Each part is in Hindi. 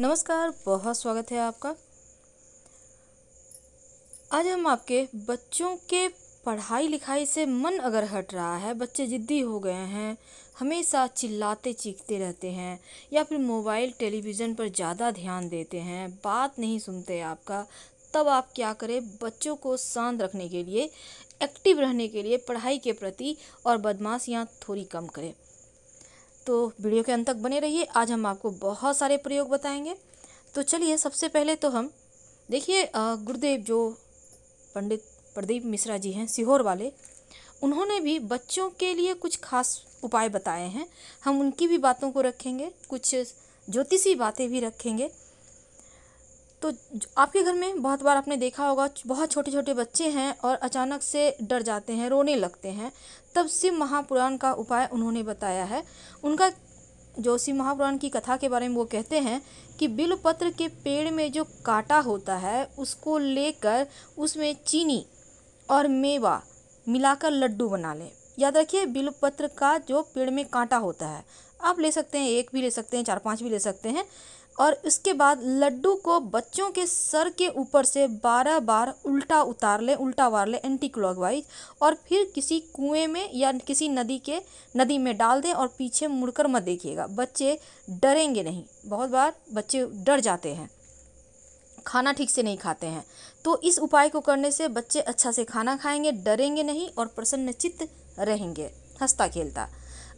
नमस्कार बहुत स्वागत है आपका आज हम आपके बच्चों के पढ़ाई लिखाई से मन अगर हट रहा है बच्चे ज़िद्दी हो गए हैं हमेशा चिल्लाते चीखते रहते हैं या फिर मोबाइल टेलीविज़न पर ज़्यादा ध्यान देते हैं बात नहीं सुनते आपका तब आप क्या करें बच्चों को शांत रखने के लिए एक्टिव रहने के लिए पढ़ाई के प्रति और बदमाशियाँ थोड़ी कम करें तो वीडियो के अंत तक बने रहिए आज हम आपको बहुत सारे प्रयोग बताएंगे तो चलिए सबसे पहले तो हम देखिए गुरुदेव जो पंडित प्रदीप मिश्रा जी हैं सीहोर वाले उन्होंने भी बच्चों के लिए कुछ खास उपाय बताए हैं हम उनकी भी बातों को रखेंगे कुछ ज्योतिषी बातें भी रखेंगे तो आपके घर में बहुत बार आपने देखा होगा बहुत छोटे छोटे बच्चे हैं और अचानक से डर जाते हैं रोने लगते हैं तब शिव महापुराण का उपाय उन्होंने बताया है उनका जो शिव महापुराण की कथा के बारे में वो कहते हैं कि बिलपत्र के पेड़ में जो कांटा होता है उसको लेकर उसमें चीनी और मेवा मिलाकर लड्डू बना लें याद रखिए बिलपत्र का जो पेड़ में कांटा होता है आप ले सकते हैं एक भी ले सकते हैं चार पांच भी ले सकते हैं और उसके बाद लड्डू को बच्चों के सर के ऊपर से बारह बार उल्टा उतार लें उल्टा वार लें एंटी क्लॉकवाइज और फिर किसी कुएं में या किसी नदी के नदी में डाल दें और पीछे मुड़कर मत देखिएगा बच्चे डरेंगे नहीं बहुत बार बच्चे डर जाते हैं खाना ठीक से नहीं खाते हैं तो इस उपाय को करने से बच्चे अच्छा से खाना खाएंगे डरेंगे नहीं और प्रसन्न चित्त रहेंगे हंसता खेलता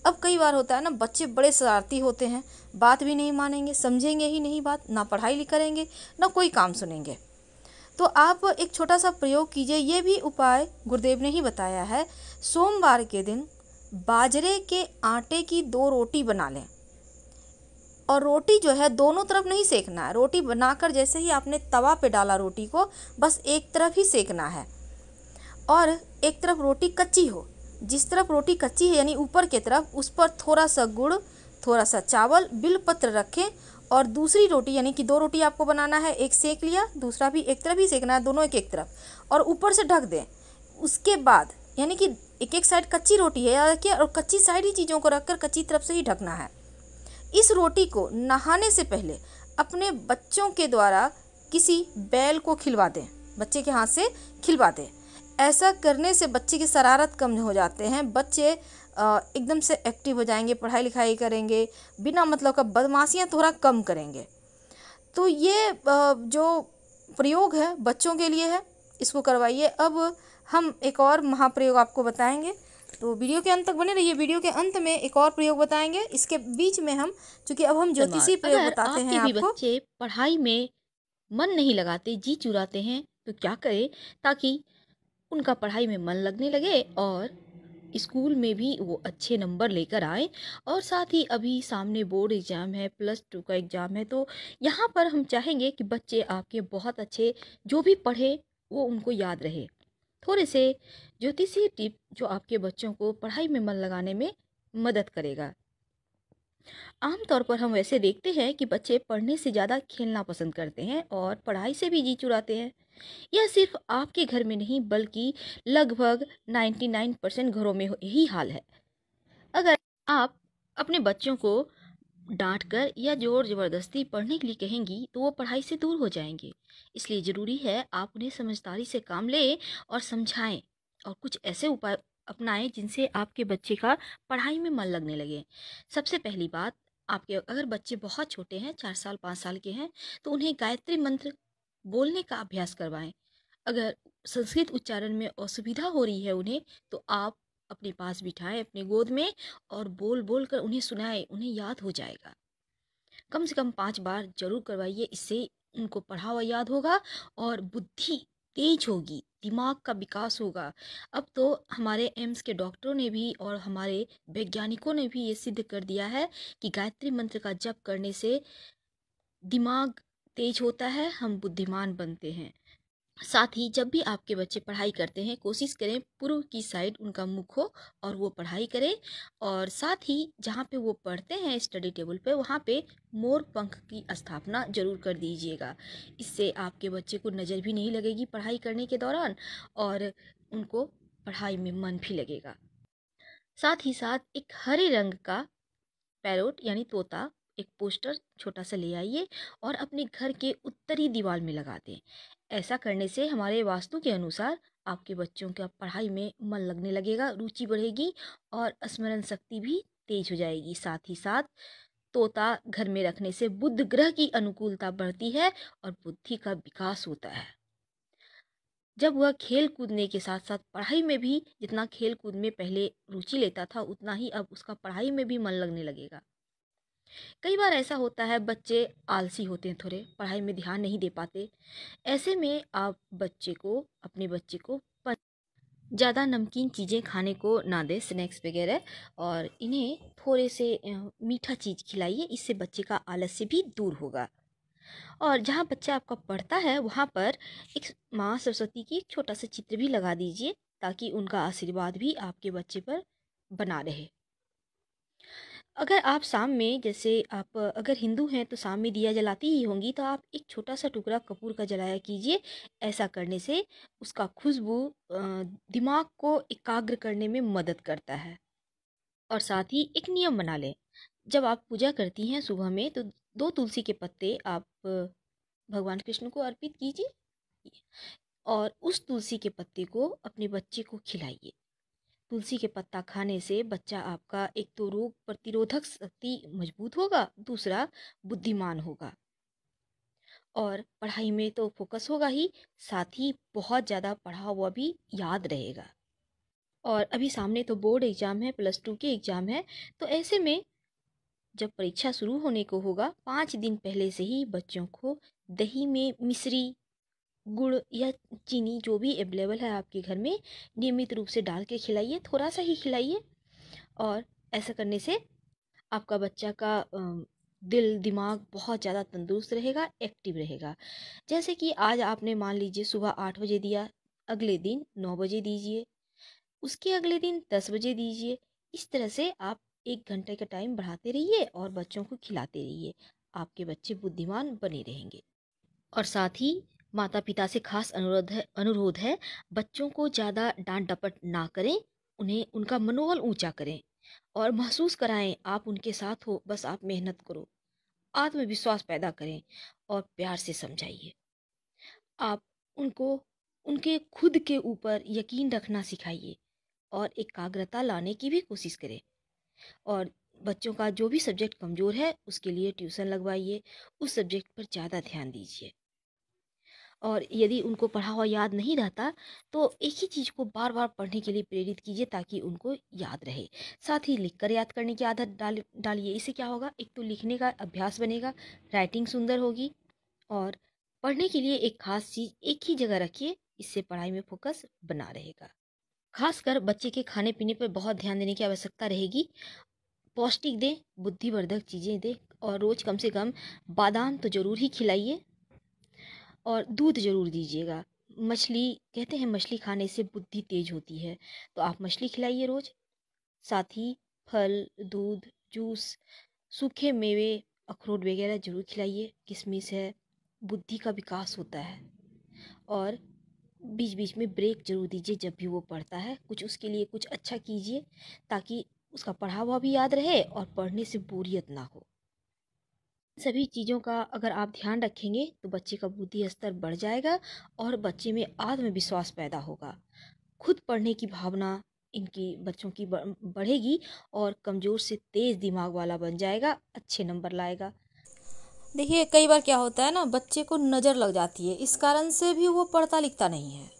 अब कई बार होता है ना बच्चे बड़े शरारती होते हैं बात भी नहीं मानेंगे समझेंगे ही नहीं बात ना पढ़ाई लिख करेंगे ना कोई काम सुनेंगे तो आप एक छोटा सा प्रयोग कीजिए ये भी उपाय गुरुदेव ने ही बताया है सोमवार के दिन बाजरे के आटे की दो रोटी बना लें और रोटी जो है दोनों तरफ नहीं सेकना है रोटी बनाकर जैसे ही आपने तवा पे डाला रोटी को बस एक तरफ ही सेकना है और एक तरफ रोटी कच्ची हो जिस तरफ रोटी कच्ची है यानी ऊपर की तरफ उस पर थोड़ा सा गुड़ थोड़ा सा चावल बिलपत्र रखें और दूसरी रोटी यानी कि दो रोटी आपको बनाना है एक सेक लिया दूसरा भी एक तरफ ही सेकना है दोनों एक एक तरफ और ऊपर से ढक दें उसके बाद यानी कि एक एक साइड कच्ची रोटी है याद रखिए और कच्ची साइड ही चीज़ों को रखकर कच्ची तरफ से ही ढकना है इस रोटी को नहाने से पहले अपने बच्चों के द्वारा किसी बैल को खिलवा दें बच्चे के हाथ से खिलवा दें ऐसा करने से बच्चे की शरारत कम हो जाते हैं बच्चे एकदम से एक्टिव हो जाएंगे पढ़ाई लिखाई करेंगे बिना मतलब का बदमाशियाँ थोड़ा कम करेंगे तो ये जो प्रयोग है बच्चों के लिए है इसको करवाइए अब हम एक और महाप्रयोग आपको बताएंगे तो वीडियो के अंत तक बने रहिए वीडियो के अंत में एक और प्रयोग बताएंगे इसके बीच में हम चूंकि अब हम ज्योतिषी प्रयोग बताते हैं आपको बच्चे पढ़ाई में मन नहीं लगाते जी चुराते हैं तो क्या करें ताकि उनका पढ़ाई में मन लगने लगे और स्कूल में भी वो अच्छे नंबर लेकर आए और साथ ही अभी सामने बोर्ड एग्ज़ाम है प्लस टू का एग्ज़ाम है तो यहाँ पर हम चाहेंगे कि बच्चे आपके बहुत अच्छे जो भी पढ़े वो उनको याद रहे थोड़े से ज्योतिषीय टिप जो आपके बच्चों को पढ़ाई में मन लगाने में मदद करेगा आमतौर पर हम वैसे देखते हैं कि बच्चे पढ़ने से ज़्यादा खेलना पसंद करते हैं और पढ़ाई से भी जी चुराते हैं यह सिर्फ आपके घर में नहीं बल्कि लगभग 99 परसेंट घरों में ही हाल है अगर आप अपने बच्चों को डांट कर या जोर जबरदस्ती पढ़ने के लिए कहेंगी तो वो पढ़ाई से दूर हो जाएंगे इसलिए ज़रूरी है आप उन्हें समझदारी से काम लें और समझाएं और कुछ ऐसे उपाय अपनाएं जिनसे आपके बच्चे का पढ़ाई में मन लगने लगे सबसे पहली बात आपके अगर बच्चे बहुत छोटे हैं चार साल पाँच साल के हैं तो उन्हें गायत्री मंत्र बोलने का अभ्यास करवाएं अगर संस्कृत उच्चारण में असुविधा हो रही है उन्हें तो आप अपने पास बिठाएं अपने गोद में और बोल बोल कर उन्हें सुनाएं उन्हें याद हो जाएगा कम से कम पाँच बार जरूर करवाइए इससे उनको पढ़ा हुआ याद होगा और बुद्धि तेज होगी दिमाग का विकास होगा अब तो हमारे एम्स के डॉक्टरों ने भी और हमारे वैज्ञानिकों ने भी ये सिद्ध कर दिया है कि गायत्री मंत्र का जप करने से दिमाग तेज होता है हम बुद्धिमान बनते हैं साथ ही जब भी आपके बच्चे पढ़ाई करते हैं कोशिश करें पूर्व की साइड उनका मुख हो और वो पढ़ाई करें और साथ ही जहाँ पे वो पढ़ते हैं स्टडी टेबल पे वहाँ पे मोर पंख की स्थापना जरूर कर दीजिएगा इससे आपके बच्चे को नज़र भी नहीं लगेगी पढ़ाई करने के दौरान और उनको पढ़ाई में मन भी लगेगा साथ ही साथ एक हरे रंग का पैरोट यानी तोता एक पोस्टर छोटा सा ले आइए और अपने घर के उत्तरी दीवार में लगा दें ऐसा करने से हमारे वास्तु के अनुसार आपके बच्चों का पढ़ाई में मन लगने लगेगा रुचि बढ़ेगी और स्मरण शक्ति भी तेज हो जाएगी साथ ही साथ तोता घर में रखने से बुद्ध ग्रह की अनुकूलता बढ़ती है और बुद्धि का विकास होता है जब वह खेल कूदने के साथ साथ पढ़ाई में भी जितना खेल कूद में पहले रुचि लेता था उतना ही अब उसका पढ़ाई में भी मन लगने लगेगा कई बार ऐसा होता है बच्चे आलसी होते हैं थोड़े पढ़ाई में ध्यान नहीं दे पाते ऐसे में आप बच्चे को अपने बच्चे को ज़्यादा नमकीन चीज़ें खाने को ना दें स्नैक्स वगैरह और इन्हें थोड़े से मीठा चीज़ खिलाइए इससे बच्चे का आलस्य भी दूर होगा और जहाँ बच्चा आपका पढ़ता है वहाँ पर एक माँ सरस्वती की एक छोटा सा चित्र भी लगा दीजिए ताकि उनका आशीर्वाद भी आपके बच्चे पर बना रहे अगर आप शाम में जैसे आप अगर हिंदू हैं तो शाम में दिया जलाती ही होंगी तो आप एक छोटा सा टुकड़ा कपूर का जलाया कीजिए ऐसा करने से उसका खुशबू दिमाग को एकाग्र करने में मदद करता है और साथ ही एक नियम बना लें जब आप पूजा करती हैं सुबह में तो दो तुलसी के पत्ते आप भगवान कृष्ण को अर्पित कीजिए और उस तुलसी के पत्ते को अपने बच्चे को खिलाइए तुलसी के पत्ता खाने से बच्चा आपका एक तो रोग प्रतिरोधक शक्ति मजबूत होगा दूसरा बुद्धिमान होगा और पढ़ाई में तो फोकस होगा ही साथ ही बहुत ज़्यादा पढ़ा हुआ भी याद रहेगा और अभी सामने तो बोर्ड एग्ज़ाम है प्लस टू के एग्ज़ाम है तो ऐसे में जब परीक्षा शुरू होने को होगा पाँच दिन पहले से ही बच्चों को दही में मिश्री गुड़ या चीनी जो भी अवेलेबल है आपके घर में नियमित रूप से डाल के खिलाइए थोड़ा सा ही खिलाइए और ऐसा करने से आपका बच्चा का दिल दिमाग बहुत ज़्यादा तंदुरुस्त रहेगा एक्टिव रहेगा जैसे कि आज आपने मान लीजिए सुबह आठ बजे दिया अगले दिन नौ बजे दीजिए उसके अगले दिन दस बजे दीजिए इस तरह से आप एक घंटे का टाइम बढ़ाते रहिए और बच्चों को खिलाते रहिए आपके बच्चे बुद्धिमान बने रहेंगे और साथ ही माता पिता से खास अनुरोध है अनुरोध है बच्चों को ज़्यादा डांट डपट ना करें उन्हें उनका मनोबल ऊंचा करें और महसूस कराएं आप उनके साथ हो बस आप मेहनत करो आत्मविश्वास पैदा करें और प्यार से समझाइए आप उनको उनके खुद के ऊपर यकीन रखना सिखाइए और एकाग्रता लाने की भी कोशिश करें और बच्चों का जो भी सब्जेक्ट कमज़ोर है उसके लिए ट्यूशन लगवाइए उस सब्जेक्ट पर ज़्यादा ध्यान दीजिए और यदि उनको पढ़ा हुआ याद नहीं रहता तो एक ही चीज़ को बार बार पढ़ने के लिए प्रेरित कीजिए ताकि उनको याद रहे साथ ही लिख कर याद करने की आदत डाल डालिए इससे क्या होगा एक तो लिखने का अभ्यास बनेगा राइटिंग सुंदर होगी और पढ़ने के लिए एक खास चीज़ एक ही जगह रखिए इससे पढ़ाई में फोकस बना रहेगा खासकर बच्चे के खाने पीने पर बहुत ध्यान देने की आवश्यकता रहेगी पौष्टिक दें बुद्धिवर्धक चीज़ें दें और रोज़ कम से कम बादाम तो ज़रूर ही खिलाइए और दूध ज़रूर दीजिएगा मछली कहते हैं मछली खाने से बुद्धि तेज होती है तो आप मछली खिलाइए रोज़ साथ ही फल दूध जूस सूखे मेवे अखरोट वगैरह जरूर खिलाइए किशमिश है बुद्धि का विकास होता है और बीच बीच में ब्रेक जरूर दीजिए जब भी वो पढ़ता है कुछ उसके लिए कुछ अच्छा कीजिए ताकि उसका पढ़ा हुआ भी याद रहे और पढ़ने से बोरियत ना हो सभी चीज़ों का अगर आप ध्यान रखेंगे तो बच्चे का बुद्धि स्तर बढ़ जाएगा और बच्चे में आत्मविश्वास पैदा होगा खुद पढ़ने की भावना इनकी बच्चों की बढ़ेगी और कमज़ोर से तेज़ दिमाग वाला बन जाएगा अच्छे नंबर लाएगा देखिए कई बार क्या होता है ना बच्चे को नज़र लग जाती है इस कारण से भी वो पढ़ता लिखता नहीं है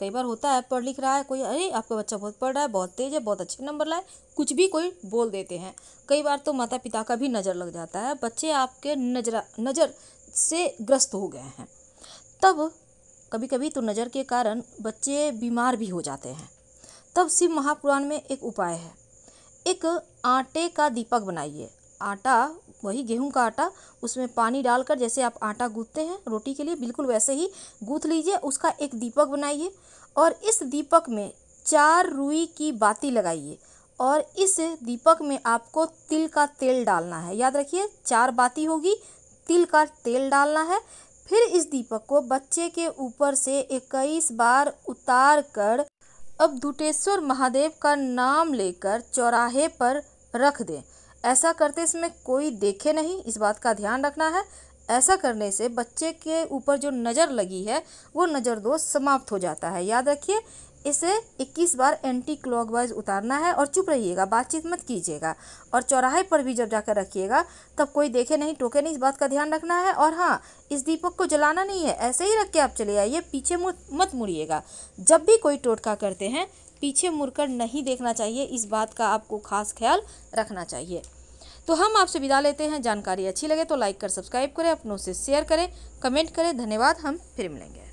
कई बार होता है पढ़ लिख रहा है कोई अरे आपका बच्चा बहुत पढ़ रहा है बहुत तेज है बहुत अच्छे नंबर लाए कुछ भी कोई बोल देते हैं कई बार तो माता पिता का भी नज़र लग जाता है बच्चे आपके नजरा नज़र से ग्रस्त हो गए हैं तब कभी कभी तो नज़र के कारण बच्चे बीमार भी हो जाते हैं तब शिव महापुराण में एक उपाय है एक आटे का दीपक बनाइए आटा वही गेहूं का आटा उसमें पानी डालकर जैसे आप आटा गूँथते हैं रोटी के लिए बिल्कुल वैसे ही गूँथ लीजिए उसका एक दीपक बनाइए और इस दीपक में चार रुई की बाती लगाइए और इस दीपक में आपको तिल का तेल डालना है याद रखिए चार बाती होगी तिल का तेल डालना है फिर इस दीपक को बच्चे के ऊपर से इक्कीस बार उतार कर अब दुटेश्वर महादेव का नाम लेकर चौराहे पर रख दें ऐसा करते समय कोई देखे नहीं इस बात का ध्यान रखना है ऐसा करने से बच्चे के ऊपर जो नज़र लगी है वो नज़र दोष समाप्त हो जाता है याद रखिए इसे 21 बार एंटी क्लॉकवाइज उतारना है और चुप रहिएगा बातचीत मत कीजिएगा और चौराहे पर भी जब जाकर रखिएगा तब कोई देखे नहीं टोके नहीं इस बात का ध्यान रखना है और हाँ इस दीपक को जलाना नहीं है ऐसे ही रख के आप चले आइए पीछे मत मुड़िएगा जब भी कोई टोटका करते हैं पीछे मुड़कर नहीं देखना चाहिए इस बात का आपको खास ख्याल रखना चाहिए तो हम आपसे विदा लेते हैं जानकारी अच्छी लगे तो लाइक कर सब्सक्राइब करें अपनों से शेयर करें कमेंट करें धन्यवाद हम फिर मिलेंगे